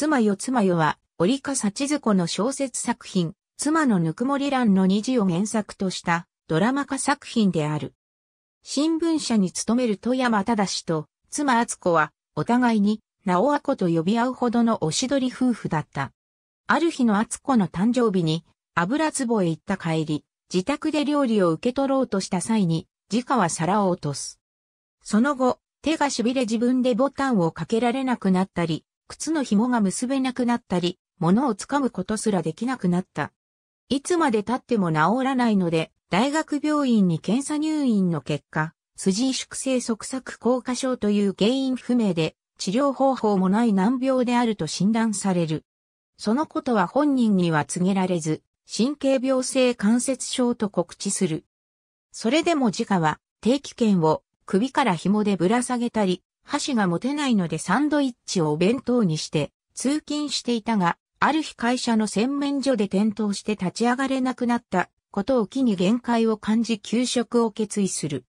妻よ妻よは、折笠千鶴子の小説作品、妻のぬくもり欄の虹を原作としたドラマ化作品である。新聞社に勤める富山忠と妻厚子は、お互いに、直和子と呼び合うほどのおしどり夫婦だった。ある日の厚子の誕生日に、油壺へ行った帰り、自宅で料理を受け取ろうとした際に、自家は皿を落とす。その後、手が痺れ自分でボタンをかけられなくなったり、靴の紐が結べなくなったり、物をつかむことすらできなくなった。いつまで経っても治らないので、大学病院に検査入院の結果、筋萎縮性側索硬化症という原因不明で、治療方法もない難病であると診断される。そのことは本人には告げられず、神経病性関節症と告知する。それでも自家は定期券を首から紐でぶら下げたり、箸が持てないのでサンドイッチをお弁当にして通勤していたが、ある日会社の洗面所で転倒して立ち上がれなくなったことを機に限界を感じ休職を決意する。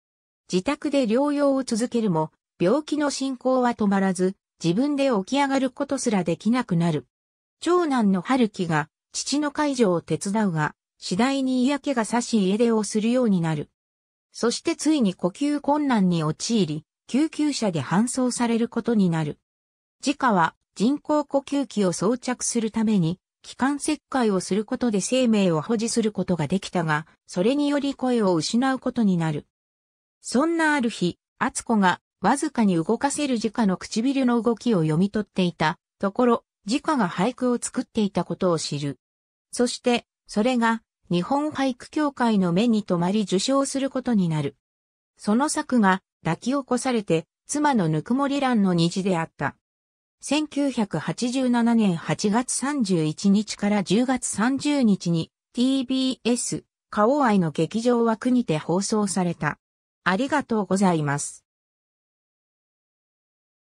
自宅で療養を続けるも、病気の進行は止まらず、自分で起き上がることすらできなくなる。長男の春樹が父の介助を手伝うが、次第に嫌気がさし家出をするようになる。そしてついに呼吸困難に陥り、救急車で搬送されることになる。自家は人工呼吸器を装着するために、気管切開をすることで生命を保持することができたが、それにより声を失うことになる。そんなある日、厚子がわずかに動かせる自家の唇の動きを読み取っていたところ、自家が俳句を作っていたことを知る。そして、それが日本俳句協会の目に留まり受賞することになる。その作が抱き起こされて、妻のぬくもり欄の虹であった。1987年8月31日から10月30日に TBS、オ王愛の劇場枠にて放送された。ありがとうございます。